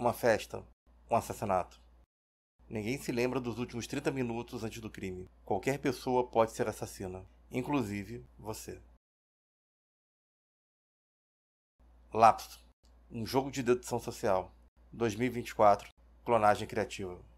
uma festa, um assassinato. Ninguém se lembra dos últimos 30 minutos antes do crime. Qualquer pessoa pode ser assassina, inclusive você. Lapso um jogo de dedução social. 2024 Clonagem Criativa.